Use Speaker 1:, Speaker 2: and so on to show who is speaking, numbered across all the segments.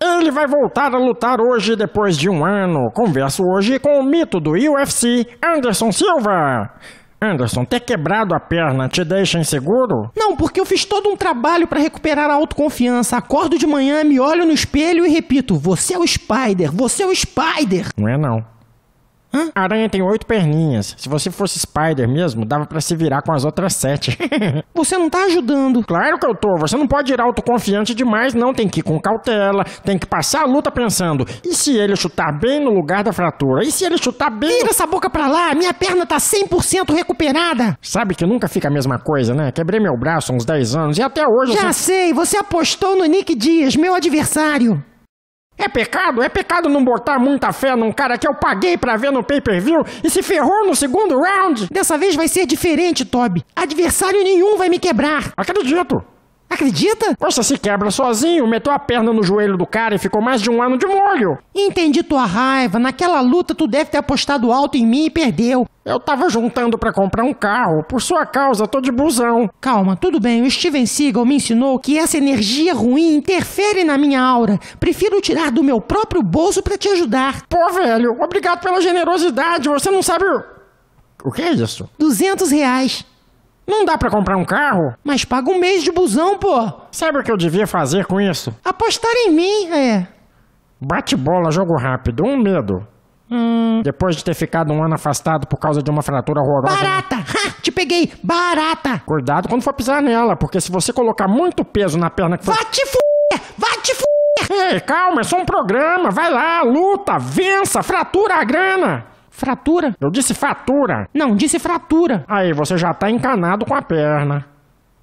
Speaker 1: Ele vai voltar a lutar hoje depois de um ano. Converso hoje com o mito do UFC, Anderson Silva. Anderson, ter quebrado a perna te deixa inseguro? Não, porque eu fiz todo um trabalho para recuperar a autoconfiança. Acordo de manhã, me olho no espelho e repito: Você é o Spider, você é o Spider. Não é não. Hã? Aranha tem oito perninhas. Se você fosse Spider mesmo, dava para se virar com as outras sete. você não tá ajudando. Claro que eu tô. Você não pode ir autoconfiante demais, não. Tem que ir com cautela. Tem que passar a luta pensando. E se ele chutar bem no lugar da fratura? E se ele chutar bem. Vira no... essa boca pra lá. Minha perna tá 100% recuperada. Sabe que nunca fica a mesma coisa, né? Quebrei meu braço há uns 10 anos e até hoje. Já sei. Você apostou no Nick Dias, meu adversário. É pecado? É pecado não botar muita fé num cara que eu paguei para ver no pay-per-view e se ferrou no segundo round? Dessa vez vai ser diferente, Toby. Adversário nenhum vai me quebrar. Acredito. Acredita? Você se quebra sozinho, meteu a perna no joelho do cara e ficou mais de um ano de molho. Entendi tua raiva. Naquela luta tu deve ter apostado alto em mim e perdeu. Eu tava juntando para comprar um carro. Por sua causa, tô de busão. Calma, tudo bem. O Steven Seagal me ensinou que essa energia ruim interfere na minha aura. Prefiro tirar do meu próprio bolso para te ajudar. Pô, velho, obrigado pela generosidade. Você não sabe o... O que é isso? 200 reais. Não dá para comprar um carro, mas paga um mês de busão, pô. Sabe o que eu devia fazer com isso? Apostar em mim, é. Bate bola, jogo rápido, um medo. Hum. Depois de ter ficado um ano afastado por causa de uma fratura horrorosa. Barata! Ha! Te peguei! Barata! Cuidado quando for pisar nela, porque se você colocar muito peso na perna que for. Vá te f... Vá te f... Ei, calma, é só um programa. Vai lá, luta, vença, fratura a grana. Fratura. Eu disse fatura. Não, disse fratura. Aí, você já tá encanado com a perna.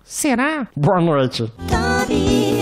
Speaker 1: Será? Boa noite. Tá